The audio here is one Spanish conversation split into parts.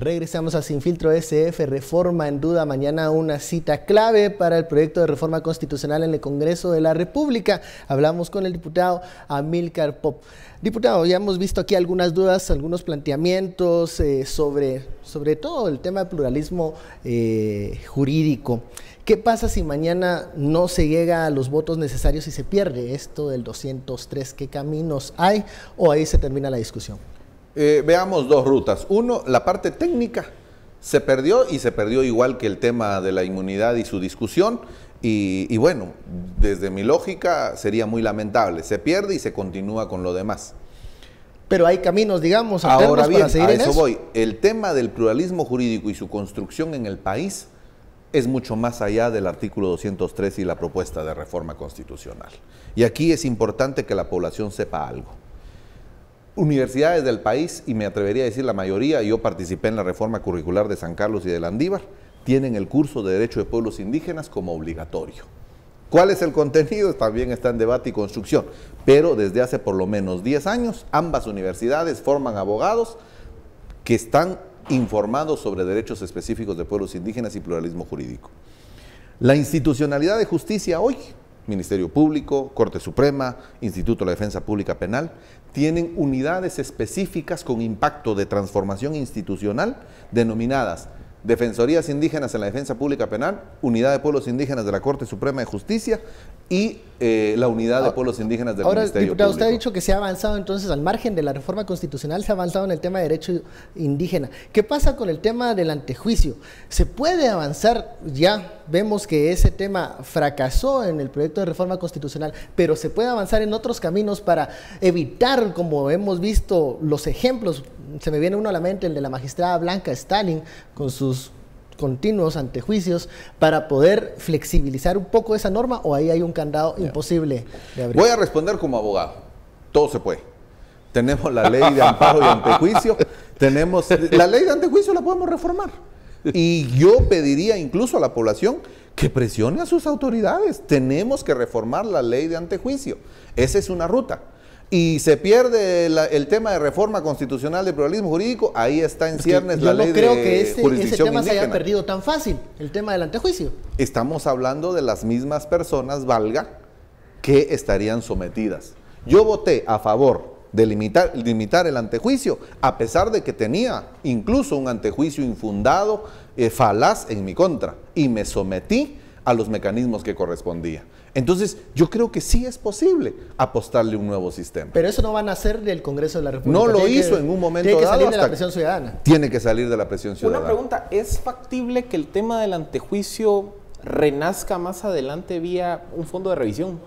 Regresamos a Sin Filtro SF, reforma en duda, mañana una cita clave para el proyecto de reforma constitucional en el Congreso de la República. Hablamos con el diputado Amilcar Pop. Diputado, ya hemos visto aquí algunas dudas, algunos planteamientos eh, sobre, todo el tema de pluralismo eh, jurídico. ¿Qué pasa si mañana no se llega a los votos necesarios y se pierde esto del 203? ¿Qué caminos hay o ahí se termina la discusión? Eh, veamos dos rutas. Uno, la parte técnica. Se perdió y se perdió igual que el tema de la inmunidad y su discusión. Y, bueno, desde mi lógica sería muy lamentable. Se pierde y se continúa con lo demás. Pero hay caminos, digamos, a bien, seguir en eso, voy. El tema del pluralismo jurídico y su construcción en el país es mucho más allá del artículo 203 y la propuesta de reforma constitucional. Y aquí es importante que la población sepa algo universidades del país, y me atrevería a decir la mayoría, yo participé en la reforma curricular de San Carlos y de andívar tienen el curso de Derecho de Pueblos Indígenas como obligatorio. ¿Cuál es el contenido? También está en debate y construcción, pero desde hace por lo menos 10 años ambas universidades forman abogados que están informados sobre derechos específicos de pueblos indígenas y pluralismo jurídico. La institucionalidad de justicia hoy Ministerio Público, Corte Suprema, Instituto de la Defensa Pública Penal, tienen unidades específicas con impacto de transformación institucional denominadas Defensorías Indígenas en la Defensa Pública Penal, Unidad de Pueblos Indígenas de la Corte Suprema de Justicia y eh, la unidad de ah, pueblos indígenas del Ahora, Ministerio diputado, usted ha dicho que se ha avanzado entonces al margen de la reforma constitucional, se ha avanzado en el tema de derecho indígena. ¿Qué pasa con el tema del antejuicio? ¿Se puede avanzar? Ya vemos que ese tema fracasó en el proyecto de reforma constitucional, pero se puede avanzar en otros caminos para evitar, como hemos visto los ejemplos, se me viene uno a la mente, el de la magistrada Blanca Stalin, con sus continuos antejuicios para poder flexibilizar un poco esa norma o ahí hay un candado imposible de abrir? Voy a responder como abogado. Todo se puede. Tenemos la ley de amparo y antejuicio. Tenemos la ley de antejuicio la podemos reformar. Y yo pediría incluso a la población que presione a sus autoridades. Tenemos que reformar la ley de antejuicio. Esa es una ruta y se pierde el tema de reforma constitucional de pluralismo jurídico, ahí está en ciernes la ley no creo que ese, tema se haya perdido tan fácil, el tema del antejuicio. Estamos hablando de las mismas personas, valga, que estarían sometidas. Yo voté a favor de limitar, el antejuicio, a pesar de que tenía incluso un antejuicio infundado, eh, falaz en mi contra, y me sometí a los mecanismos que correspondían. Entonces, yo creo que sí es posible apostarle un nuevo sistema. Pero eso no van a hacer del Congreso de la República. No lo hizo en un momento dado. tiene que Salir de la presión ciudadana. Tiene que salir de la presión ciudadana. Una pregunta, ¿es factible que el tema del antejuicio renazca más adelante vía un fondo de revisión?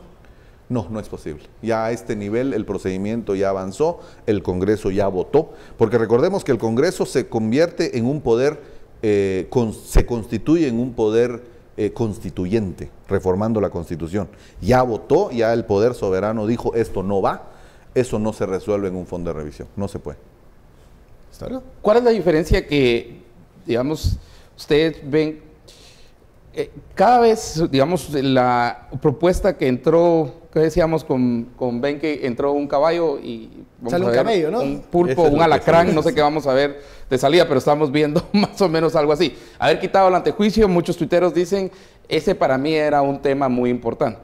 No, no es posible. Ya a este nivel el procedimiento ya avanzó, el Congreso ya votó, porque recordemos que el Congreso se convierte en un poder, eh, se constituye en un poder eh, constituyente, reformando la constitución. Ya votó, ya el poder soberano dijo esto no va, eso no se resuelve en un fondo de revisión, no se puede. ¿Cuál es la diferencia que, digamos, ustedes ven? Eh, cada vez, digamos, la propuesta que entró decíamos con, con Ben que entró un caballo y vamos un, ¿no? un pulpo, un alacrán, no sé qué vamos a ver de salida, pero estamos viendo más o menos algo así. Haber quitado el antejuicio, muchos tuiteros dicen, ese para mí era un tema muy importante,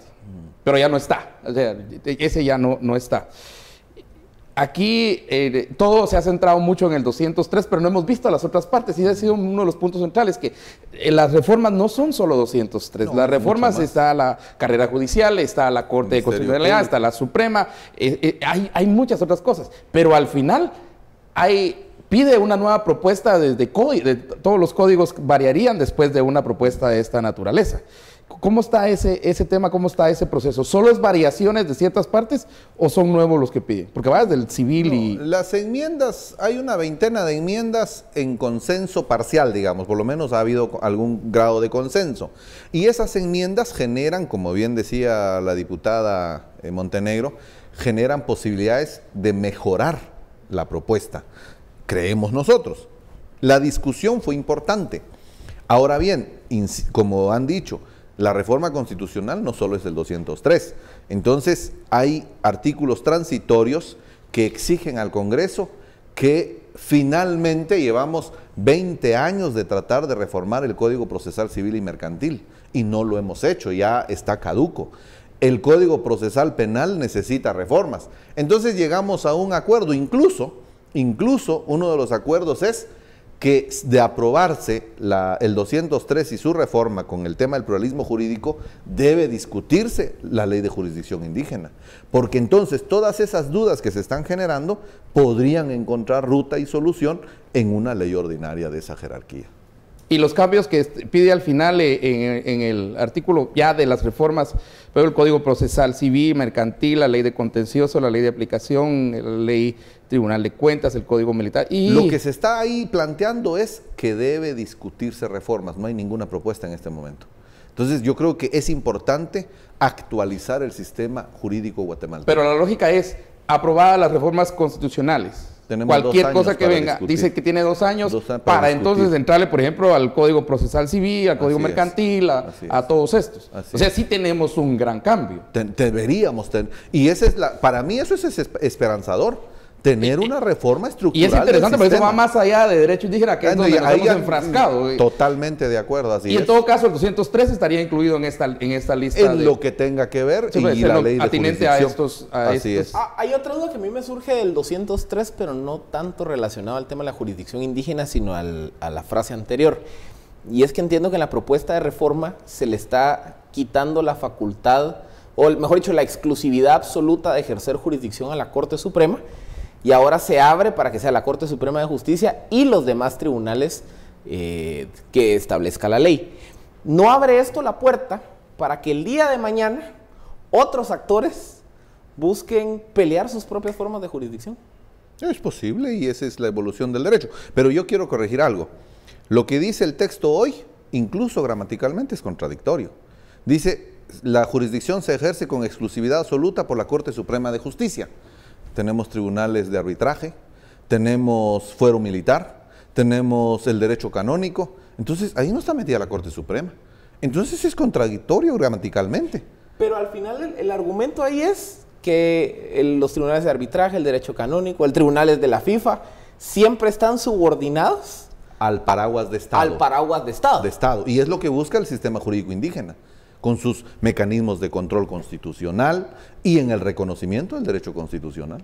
pero ya no está, o sea, ese ya no, no está. Aquí eh, todo se ha centrado mucho en el 203, pero no hemos visto las otras partes y ha sido uno de los puntos centrales, que eh, las reformas no son solo 203, las reformas está la carrera judicial, está la Corte Constitucional, Constitucionalidad, está la Suprema, eh, hay, muchas otras cosas, pero al final hay pide una nueva propuesta desde de, todos los códigos variarían después de una propuesta de esta naturaleza. ¿Cómo está ese, tema? ¿Cómo está ese proceso? ¿Solo es variaciones de ciertas partes o son nuevos los que piden? Porque vas del civil y... Las enmiendas, hay una veintena de enmiendas en consenso parcial, digamos, por lo menos ha habido algún grado de consenso. Y esas enmiendas generan, como bien decía la diputada eh, Montenegro, generan posibilidades de mejorar la propuesta, creemos nosotros. La discusión fue importante. Ahora bien, como han dicho, la reforma constitucional no solo es el 203. Entonces, hay artículos transitorios que exigen al Congreso que finalmente llevamos 20 años de tratar de reformar el Código Procesal Civil y Mercantil y no lo hemos hecho, ya está caduco. El Código Procesal Penal necesita reformas. Entonces llegamos a un acuerdo, incluso, incluso uno de los acuerdos es que de aprobarse el 203 y su reforma con el tema del pluralismo jurídico, debe discutirse la ley de jurisdicción indígena, porque entonces todas esas dudas que se están generando podrían encontrar ruta y solución en una ley ordinaria de esa jerarquía. Y los cambios que pide al final eh, en, en, el artículo ya de las reformas, pero el Código Procesal Civil, Mercantil, la Ley de Contencioso, la Ley de Aplicación, la Ley Tribunal de Cuentas, el Código Militar. Y... Lo que se está ahí planteando es que debe discutirse reformas. No hay ninguna propuesta en este momento. Entonces yo creo que es importante actualizar el sistema jurídico guatemalteco. Pero la lógica es, aprobadas las reformas constitucionales, cualquier cosa que venga, dice que tiene dos años, para, entonces entrarle, por ejemplo, al Código Procesal Civil, al Código Mercantil, a, todos estos. o sea, sí tenemos un gran cambio. deberíamos tener. Y ese es la, para mí eso es esperanzador, tener una reforma estructural. Y es interesante porque eso va más allá de derecho indígena, que es donde nos enfrascado. Mm, eh. Totalmente de acuerdo, así Y en todo caso, el 203 estaría incluido en esta, en esta lista. En lo que tenga que ver pues, y la ley de a estos. así este es. Ah, hay otra duda que a mí me surge del 203, pero no tanto relacionado al tema de la jurisdicción indígena, sino a la frase anterior. Y es que entiendo que en la propuesta de reforma se le está quitando la facultad, o mejor dicho, la exclusividad absoluta de ejercer jurisdicción a la Corte Suprema y ahora se abre para que sea la Corte Suprema de Justicia y los demás tribunales eh, que establezca la ley. No abre esto la puerta para que el día de mañana otros actores busquen pelear sus propias formas de jurisdicción. Es posible y esa es la evolución del derecho. Pero yo quiero corregir algo. Lo que dice el texto hoy, incluso gramaticalmente, es contradictorio. Dice, la jurisdicción se ejerce con exclusividad absoluta por la Corte Suprema de Justicia tenemos tribunales de arbitraje, tenemos fuero militar, tenemos el derecho canónico. Entonces, ahí no está metida la Corte Suprema. Entonces es contradictorio gramaticalmente. Pero al final el, argumento ahí es que los tribunales de arbitraje, el derecho canónico, el tribunales de la FIFA, siempre están subordinados al paraguas de Estado. Al paraguas de Estado. De Estado. Y es lo que busca el sistema jurídico indígena con sus mecanismos de control constitucional y en el reconocimiento del derecho constitucional.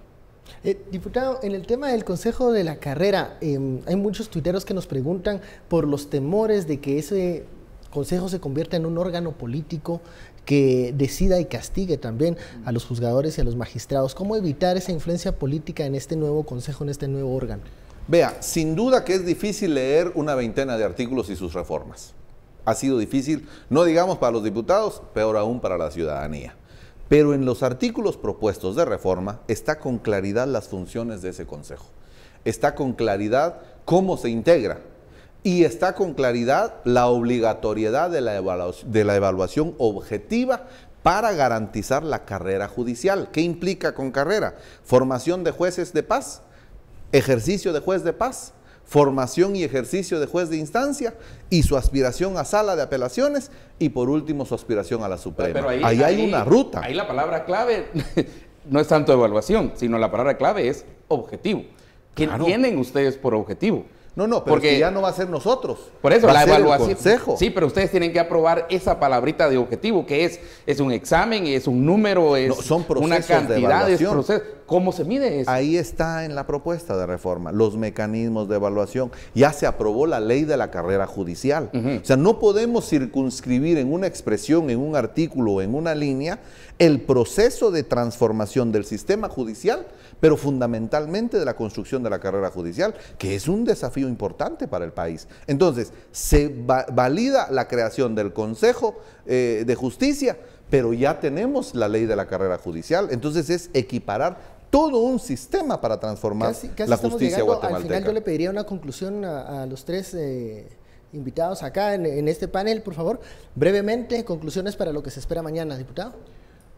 Eh, diputado, en el tema del Consejo de la Carrera, em, hay muchos tuiteros que nos preguntan por los temores de que ese Consejo se convierta en un órgano político que decida y castigue también a los juzgadores y a los magistrados. ¿Cómo evitar esa influencia política en este nuevo Consejo, en este nuevo órgano? Vea, sin duda que es difícil leer una veintena de artículos y sus reformas ha sido difícil, no digamos para los diputados, peor aún para la ciudadanía. Pero en los artículos propuestos de reforma está con claridad las funciones de ese Consejo. Está con claridad cómo se integra y está con claridad la obligatoriedad de la, evaluación, de la evaluación objetiva para garantizar la carrera judicial. ¿Qué implica con carrera? Formación de jueces de paz, ejercicio de juez de paz, formación y ejercicio de juez de instancia y su aspiración a sala de apelaciones y por último su aspiración a la Suprema. ahí, hay una ruta. Ahí la palabra clave no es tanto evaluación, sino la palabra clave es objetivo. ¿Qué tienen ustedes por objetivo? No, no, porque ya no va a ser nosotros. Por eso, la evaluación. El consejo. Sí, pero ustedes tienen que aprobar esa palabrita de objetivo, que es, es un examen, es un número, es son una cantidad de procesos. ¿Cómo se mide eso? Ahí está en la propuesta de reforma, los mecanismos de evaluación. Ya se aprobó la ley de la carrera judicial. O sea, no podemos circunscribir en una expresión, en un artículo o en una línea el proceso de transformación del sistema judicial, pero fundamentalmente de la construcción de la carrera judicial, que es un desafío importante para el país. Entonces, se valida la creación del Consejo eh, de Justicia, pero ya tenemos la ley de la carrera judicial. Entonces es equiparar todo un sistema para transformar la justicia guatemalteca. Al final yo le pediría una conclusión a, los tres eh, invitados acá en, este panel, por favor. Brevemente, conclusiones para lo que se espera mañana, diputado.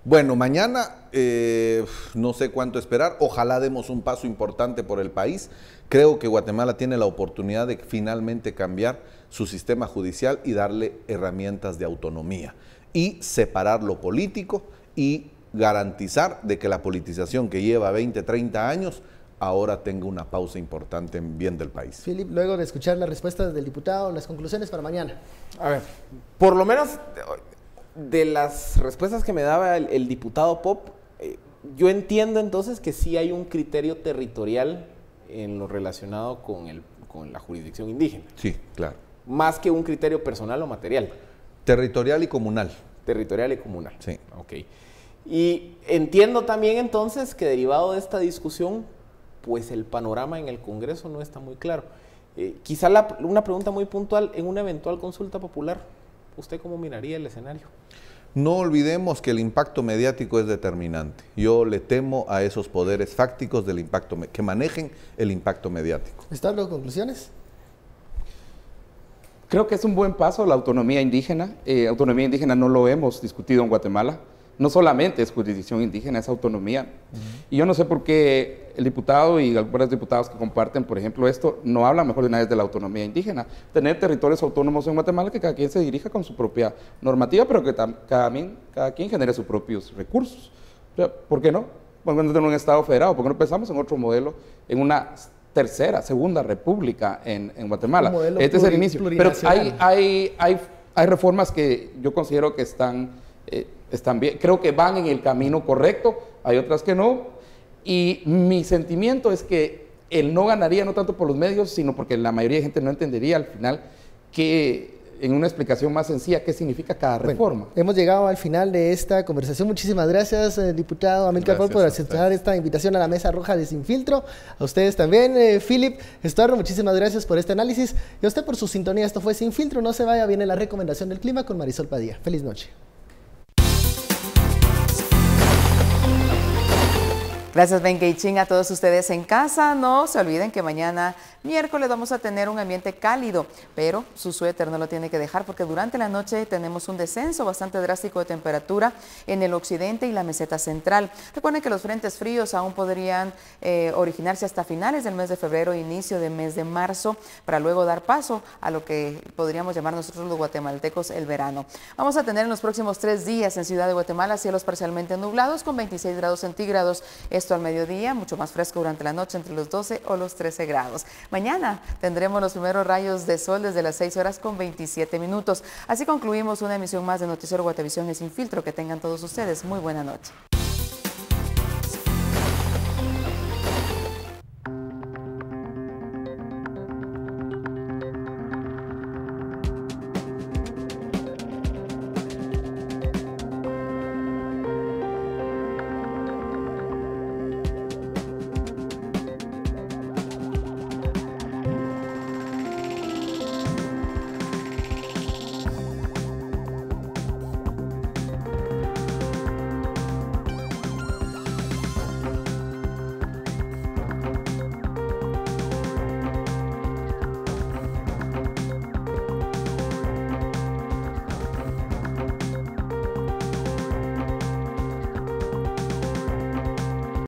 Bueno, mañana eh, no sé cuánto esperar. Ojalá demos un paso importante por el país. Creo que Guatemala tiene la oportunidad de finalmente cambiar su sistema judicial y darle herramientas de autonomía y separar lo político y garantizar de que la politización que lleva 20, 30 años ahora tenga una pausa importante en bien del país. Filip, luego de escuchar las respuestas del diputado, las conclusiones para mañana. A ver, por lo menos de las respuestas que me daba el, diputado Pop, eh, yo entiendo entonces que sí hay un criterio territorial en lo relacionado con, con la jurisdicción indígena. Sí, claro. Más que un criterio personal o material. Territorial y comunal. Territorial y comunal. Sí. Ok. Y entiendo también entonces que derivado de esta discusión, pues el panorama en el Congreso no está muy claro. Eh, quizá una pregunta muy puntual, en una eventual consulta popular, ¿usted cómo miraría el escenario? No olvidemos que el impacto mediático es determinante. Yo le temo a esos poderes fácticos del impacto que manejen el impacto mediático. ¿Están las conclusiones? Creo que es un buen paso la autonomía indígena. Eh, autonomía indígena no lo hemos discutido en Guatemala no solamente es jurisdicción indígena, es autonomía. Y yo no sé por qué el diputado y algunos diputados que comparten, por ejemplo, esto, no hablan mejor de nada de la autonomía indígena. Tener territorios autónomos en Guatemala que cada quien se dirija con su propia normativa, pero que cada, cada quien genere sus propios recursos. ¿Por qué no? ¿Por qué no un Estado federado? ¿Por qué no pensamos en otro modelo, en una tercera, segunda república en, Guatemala? Este es el inicio. Pero hay, hay reformas que yo considero que están eh, están bien, creo que van en el camino correcto, hay otras que no. Y mi sentimiento es que él no ganaría no tanto por los medios, sino porque la mayoría de gente no entendería al final que en una explicación más sencilla qué significa cada reforma. hemos llegado al final de esta conversación. Muchísimas gracias, eh, diputado Amílcar por aceptar esta invitación a la Mesa Roja de Sin Filtro. A ustedes también, Filip eh, Philip Estorno, muchísimas gracias por este análisis. Y a usted por su sintonía. Esto fue Sin Filtro. No se vaya, viene la recomendación del clima con Marisol Padilla. Feliz noche. Gracias Ben a todos ustedes en casa. No se olviden que mañana miércoles vamos a tener un ambiente cálido, pero su suéter no lo tiene que dejar porque durante la noche tenemos un descenso bastante drástico de temperatura en el occidente y la meseta central. Recuerden que los frentes fríos aún podrían eh, originarse hasta finales del mes de febrero, inicio del mes de marzo, para luego dar paso a lo que podríamos llamar nosotros los guatemaltecos el verano. Vamos a tener en los próximos tres días en Ciudad de Guatemala cielos parcialmente nublados con 26 grados centígrados al mediodía, mucho más fresco durante la noche entre los 12 o los 13 grados. Mañana tendremos los primeros rayos de sol desde las 6 horas con 27 minutos. Así concluimos una emisión más de Noticiero Guatevisión Sin Filtro. Que tengan todos ustedes muy buena noche.